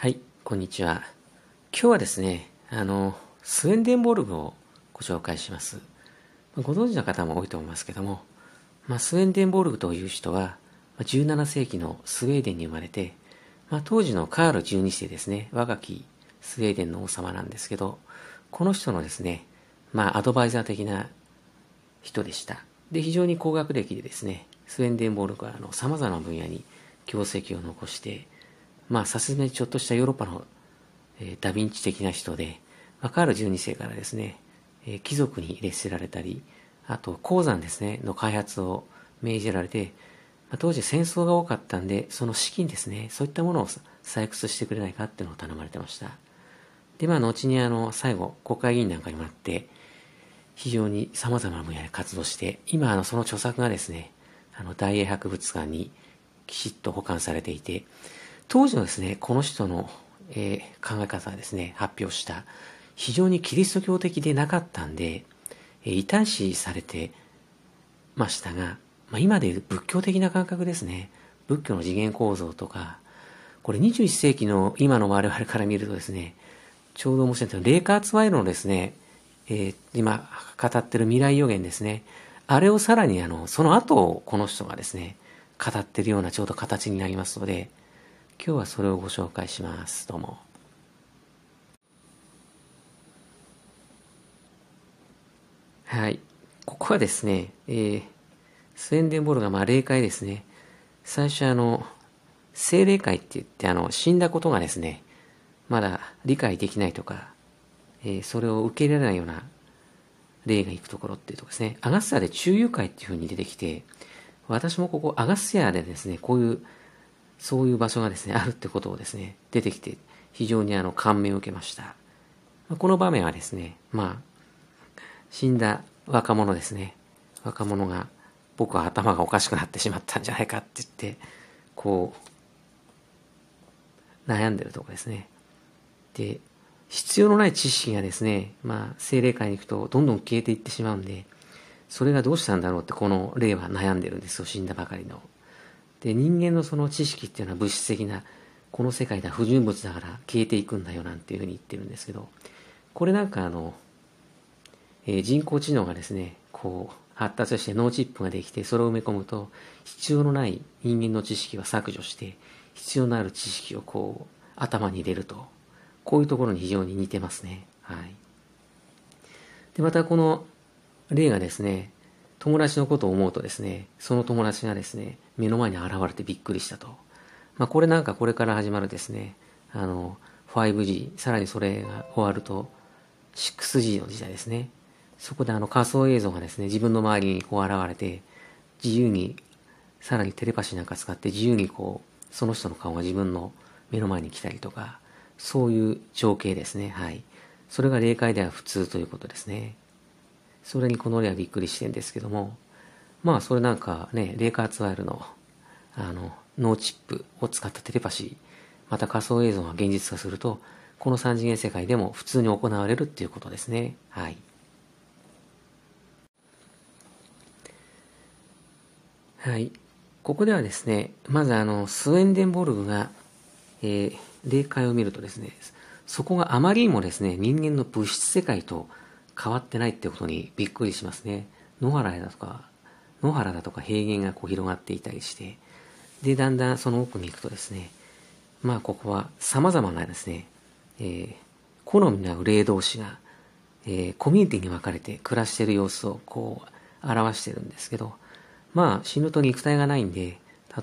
はい、こんにちは。今日はですね、あの、スウェンデンボルグをご紹介します。ご存知の方も多いと思いますけども、まあ、スウェンデンボルグという人は、17世紀のスウェーデンに生まれて、まあ、当時のカール12世ですね、若きスウェーデンの王様なんですけど、この人のですね、まあ、アドバイザー的な人でした。で、非常に高学歴でですね、スウェンデンボルグはあの様々な分野に業績を残して、まあ、さすがにちょっとしたヨーロッパの、えダヴィンチ的な人で、まあ、カール12世からですね、え貴族に列せられたり、あと鉱山ですね、の開発を命じられて、まあ、当時戦争が多かったんで、その資金ですね、そういったものを採掘してくれないかっていうのを頼まれてました。で、まあ、後にあの、最後、国会議員なんかにもなって、非常に様々な分野で活動して、今、あの、その著作がですね、あの、大英博物館にきちっと保管されていて、当時のですね、この人の、えー、考え方はですね、発表した、非常にキリスト教的でなかったんで、えー、異端視されてましたが、まあ、今でいう仏教的な感覚ですね。仏教の次元構造とか、これ21世紀の今の我々から見るとですね、ちょうど面白いんですけど、カーツワイロのですね、えー、今語ってる未来予言ですね。あれをさらにあの、その後をこの人がですね、語ってるようなちょうど形になりますので、今日はそれをご紹介しますどうもはいここはですね、えー、スウェンデンボルがまあ霊界ですね最初あの精霊界って言ってあの死んだことがですねまだ理解できないとか、えー、それを受け入れられないような霊が行くところっていうとこですねアガッサで中遊会っていうふうに出てきて私もここアガスヤでですねこういうそういう場所がですね、あるってことをですね、出てきて、非常にあの、感銘を受けました。この場面はですね、まあ、死んだ若者ですね。若者が、僕は頭がおかしくなってしまったんじゃないかって言って、こう、悩んでるとこですね。で、必要のない知識がですね、まあ、精霊界に行くとどんどん消えていってしまうんで、それがどうしたんだろうって、この霊は悩んでるんですよ、死んだばかりので人間のその知識っていうのは物質的なこの世界では不純物だから消えていくんだよなんていうふうに言ってるんですけどこれなんかあの、えー、人工知能がですねこう発達して脳チップができてそれを埋め込むと必要のない人間の知識は削除して必要のある知識をこう頭に入れるとこういうところに非常に似てますねはいでまたこの例がですね友達のことを思うとですね、その友達がですね、目の前に現れてびっくりしたと。まあ、これなんかこれから始まるですね、あの、5G、さらにそれが終わると、6G の時代ですね。そこであの仮想映像がですね、自分の周りにこう現れて、自由に、さらにテレパシーなんか使って自由にこう、その人の顔が自分の目の前に来たりとか、そういう情景ですね。はい。それが霊界では普通ということですね。それにこの俺はびっくりしてんですけども、まあそれなんかね、レイカーツワイルの、あの、ノーチップを使ったテレパシー、また仮想映像が現実化すると、この三次元世界でも普通に行われるっていうことですね。はい。はい。ここではですね、まずあの、スウェンデンボルグが、えー、霊界を見るとですね、そこがあまりにもですね、人間の物質世界と変わってないってことにびっくりしますね。野原だとか、野原だとか平原がこう広がっていたりして、で、だんだんその奥に行くとですね、まあここは様々なですね、えー、好みの霊同士が、えー、コミュニティに分かれて暮らしてる様子をこう表してるんですけど、まあ死ぬと肉体がないんで、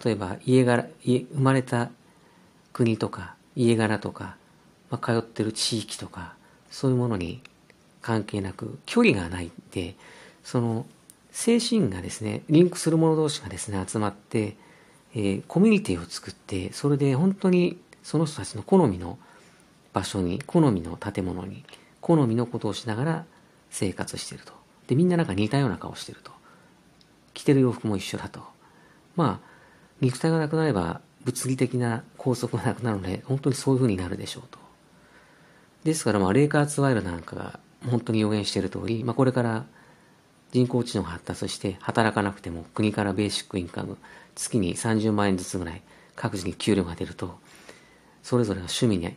例えば家柄、家生まれた国とか家柄とか、まあ、通ってる地域とか、そういうものに関係なく、距離がないで、その、精神がですね、リンクする者同士がですね、集まって、えー、コミュニティを作って、それで本当にその人たちの好みの場所に、好みの建物に、好みのことをしながら生活してると。で、みんななんか似たような顔してると。着てる洋服も一緒だと。まあ、肉体がなくなれば物理的な拘束がなくなるので、本当にそういう風になるでしょうと。ですから、まあ、レイカーツワイルなんかが本当に予言している通り、まあ、これから人工知能が発達して働かなくても国からベーシックインカム月に30万円ずつぐらい各自に給料が出るとそれぞれの趣味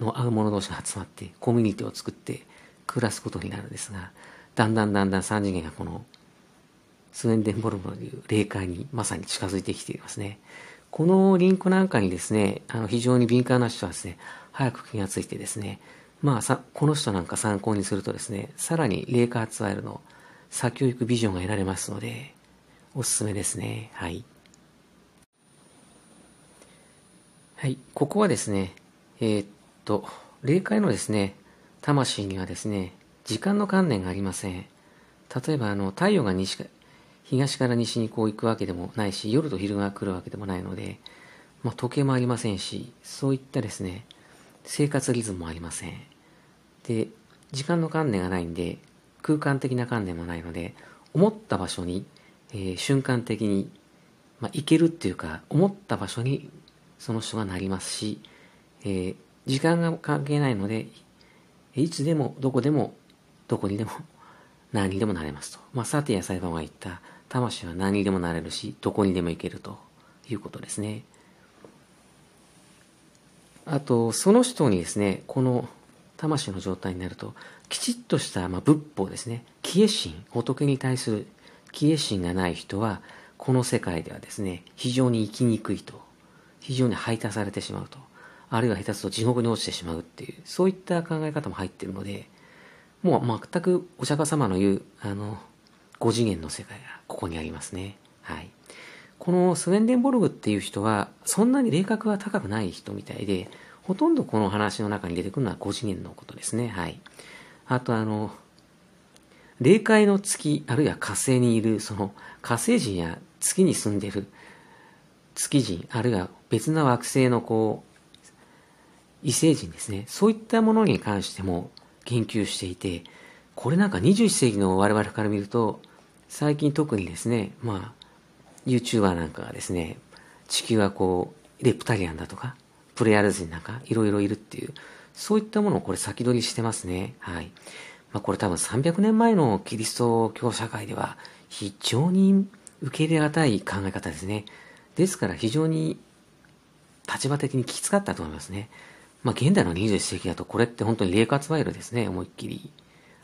の合う者同士が集まってコミュニティを作って暮らすことになるんですがだんだんだんだん3次元がこのスウェンデンボルムのいう霊界にまさに近づいてきていますね。このリンクなんかにですね、あの非常に敏感な人はですね、早く気がついてですね、まあさ、この人なんか参考にするとですね、さらに霊化発ワイルの先を行くビジョンが得られますので、おすすめですね。はい。はい、ここはですね、えー、っと、霊界のですね、魂にはですね、時間の観念がありません。例えば、あの、太陽が西か、東から西にこう行くわけでもないし、夜と昼が来るわけでもないので、まあ、時計もありませんし、そういったですね、生活リズムもありません。で、時間の観念がないんで、空間的な観念もないので、思った場所に、えー、瞬間的に、まあ、行けるっていうか、思った場所にその人がなりますし、えー、時間が関係ないので、いつでも、どこでも、どこにでも、何にでもなれますと。まあ、さてや裁判が言った、魂は何にでもなれるし、どこにでも行けるということですね。あとその人にですねこの魂の状態になるときちっとした、まあ、仏法ですね喜恵心仏に対する喜恵心がない人はこの世界ではですね非常に生きにくいと非常に排他されてしまうとあるいは下手すると地獄に落ちてしまうっていうそういった考え方も入ってるのでもう全くお釈迦様の言うあの5次元の世界がここにありますねはいこのスウェンデンボルグっていう人はそんなに霊格は高くない人みたいでほとんどこの話の中に出てくるのは5次元のことですねはいあとあの霊界の月あるいは火星にいるその火星人や月に住んでる月人あるいは別な惑星のこう異星人ですねそういったものに関しても研究していてこれなんか21世紀の我々から見ると最近特にですねまあ YouTuber なんかがですね、地球はこう、レプタリアンだとか、プレアルズになんかいろいろいるっていう、そういったものをこれ先取りしてますね。はい。まあ、これ多分300年前のキリスト教社会では非常に受け入れがたい考え方ですね。ですから非常に立場的にきつかったと思いますね。まあ、現代の21世紀だとこれって本当に霊活ワイルですね、思いっきり。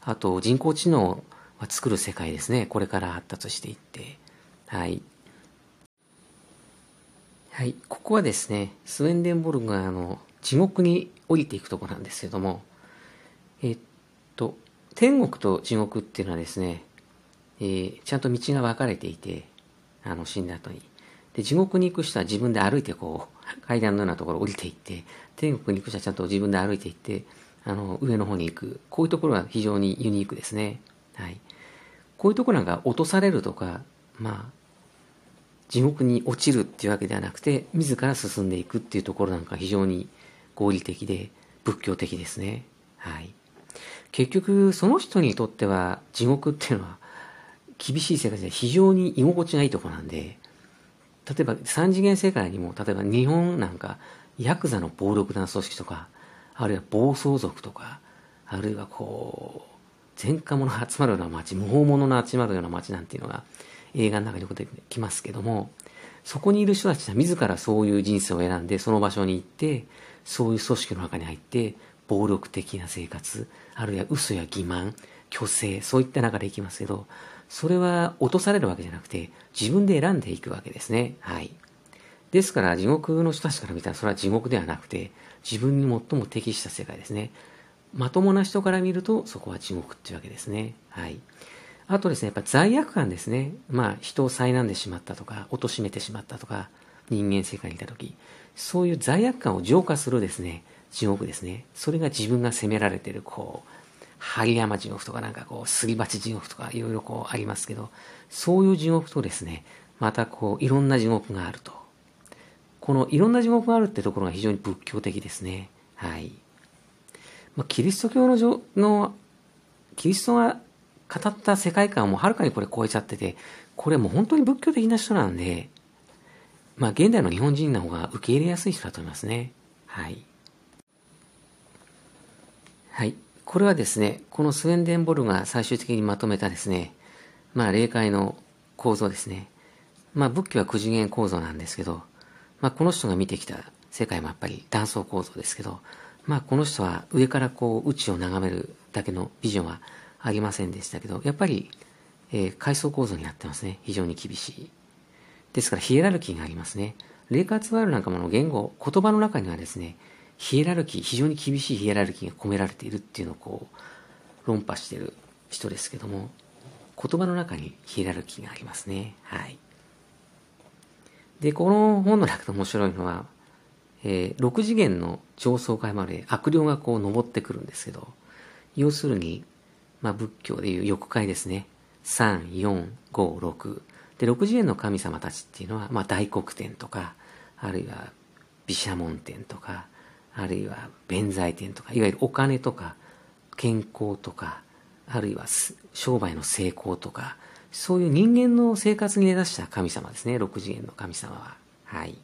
あと人工知能は作る世界ですね、これから発達していって。はい。はい、ここはですね、スウェンデンボルグがあの地獄に降りていくとこなんですけども、えっと、天国と地獄っていうのはですね、えー、ちゃんと道が分かれていて、あの死んだ後に。で、地獄に行く人は自分で歩いてこう、階段のようなところ降りていって、天国に行く人はちゃんと自分で歩いていって、あの、上の方に行く。こういうところが非常にユニークですね。はい。こういうところなんか落とされるとか、まあ、地獄に落ちるっていうわけではなくて自ら進んでいくっていうところなんか非常に合理的で仏教的ですねはい結局その人にとっては地獄っていうのは厳しい世界で非常に居心地がいいとこなんで例えば三次元世界にも例えば日本なんかヤクザの暴力団組織とかあるいは暴走族とかあるいはこう前科者が集まるような街無法者の集まるような街なんていうのが映画の中に出てきますけども、そこにいる人たちは自らそういう人生を選んで、その場所に行って、そういう組織の中に入って、暴力的な生活、あるいは嘘や欺瞞、虚勢、そういった中で行きますけど、それは落とされるわけじゃなくて、自分で選んでいくわけですね。はい。ですから、地獄の人たちから見たら、それは地獄ではなくて、自分に最も適した世界ですね。まともな人から見ると、そこは地獄っていうわけですね。はい。あとですね、やっぱ罪悪感ですね。まあ、人を苛んでしまったとか、貶めてしまったとか、人間世界にいた時、そういう罪悪感を浄化するですね、地獄ですね。それが自分が責められてる、こう、針山地獄とかなんかこう、すり鉢地獄とかいろいろこうありますけど、そういう地獄とですね、またこう、いろんな地獄があると。このいろんな地獄があるってところが非常に仏教的ですね。はい。まあ、キリスト教のの、キリストが語った世界観をはるかにこれ超えちゃってて、これもう本当に仏教的な人なんで、まあ現代の日本人の方が受け入れやすい人だと思いますね。はい。はい。これはですね、このスウェンデンボルが最終的にまとめたですね、まあ霊界の構造ですね。まあ仏教は九次元構造なんですけど、まあこの人が見てきた世界もやっぱり断層構造ですけど、まあこの人は上からこう宇宙を眺めるだけのビジョンはありませんでしたけど、やっぱり、えー、階層構造になってますね。非常に厳しい。ですから、ヒエラルキーがありますね。霊活ワールなんかもの言語、言葉の中にはですね、ヒエラルキー、非常に厳しいヒエラルキーが込められているっていうのをこう、論破してる人ですけども、言葉の中にヒエラルキーがありますね。はい。で、この本の中で面白いのは、えー、6次元の上層階まで悪霊がこう登ってくるんですけど、要するに、まあ、仏教でいう欲界ですね。3、4、5、6。で、60円の神様たちっていうのは、まあ、大黒天とか、あるいは毘沙門天とか、あるいは弁財天とか、いわゆるお金とか、健康とか、あるいは商売の成功とか、そういう人間の生活に根ざした神様ですね、6次元の神様は。はい。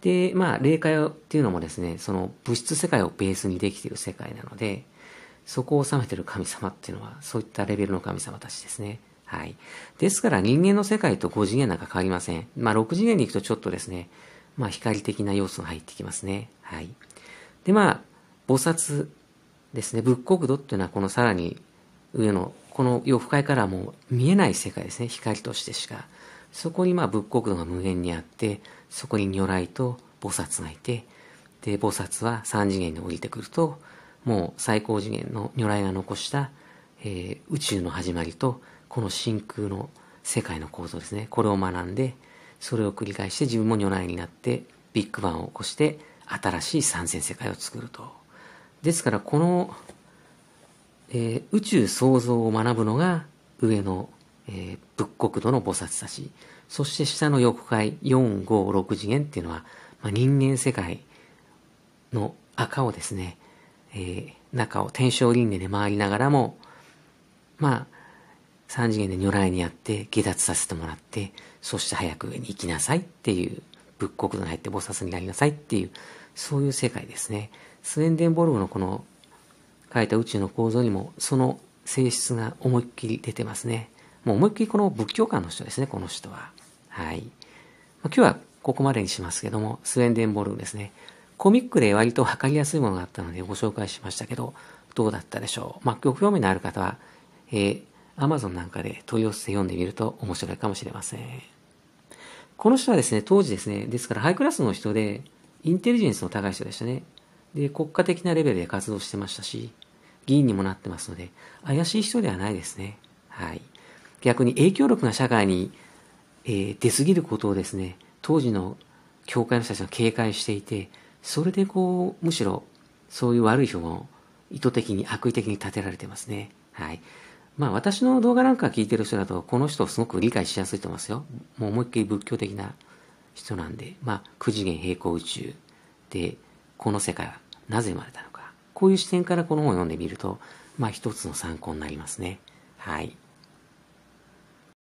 で、まあ、霊界っていうのもですね、その物質世界をベースにできている世界なので、そこを治めている神様っていうのは、そういったレベルの神様たちですね。はい。ですから人間の世界と5次元なんか変わりません。まあ6次元に行くとちょっとですね、まあ光的な要素が入ってきますね。はい。でまあ、菩薩ですね、仏国土っていうのはこのさらに上の、この洋深界からはもう見えない世界ですね、光としてしか。そこにまあ仏国土が無限にあって、そこに如来と菩薩がいて、で、菩薩は3次元に降りてくると、もう最高次元の如来が残した、えー、宇宙の始まりとこの真空の世界の構造ですねこれを学んでそれを繰り返して自分も如来になってビッグバンを起こして新しい三千世界を作るとですからこの、えー、宇宙創造を学ぶのが上の、えー、仏国土の菩薩たちそして下の欲界456次元っていうのは、まあ、人間世界の赤をですねえー、中を天正輪廻で回りながらも、まあ、三次元で如来にやって下脱させてもらってそして早く上に行きなさいっていう仏国土に入って菩薩になりなさいっていうそういう世界ですねスウェンデンボルグのこの書いた宇宙の構造にもその性質が思いっきり出てますねもう思いっきりこの仏教観の人ですねこの人ははい、まあ、今日はここまでにしますけどもスウェンデンボルグですねコミックで割と測かりやすいものがあったのでご紹介しましたけど、どうだったでしょう。まあ、ご興味のある方は、えー、Amazon なんかで問い合わせ読んでみると面白いかもしれません。この人はですね、当時ですね、ですからハイクラスの人で、インテリジェンスの高い人でしたね。で、国家的なレベルで活動してましたし、議員にもなってますので、怪しい人ではないですね。はい。逆に影響力が社会に、えー、出すぎることをですね、当時の教会の人たちが警戒していて、それでこう、むしろそういう悪い評判を意図的に悪意的に立てられてますね。はい。まあ私の動画なんか聞いてる人だと、この人すごく理解しやすいと思いますよ。もう思いっきり仏教的な人なんで、まあ九次元平行宇宙で、この世界はなぜ生まれたのか。こういう視点からこの本を読んでみると、まあ一つの参考になりますね。はい。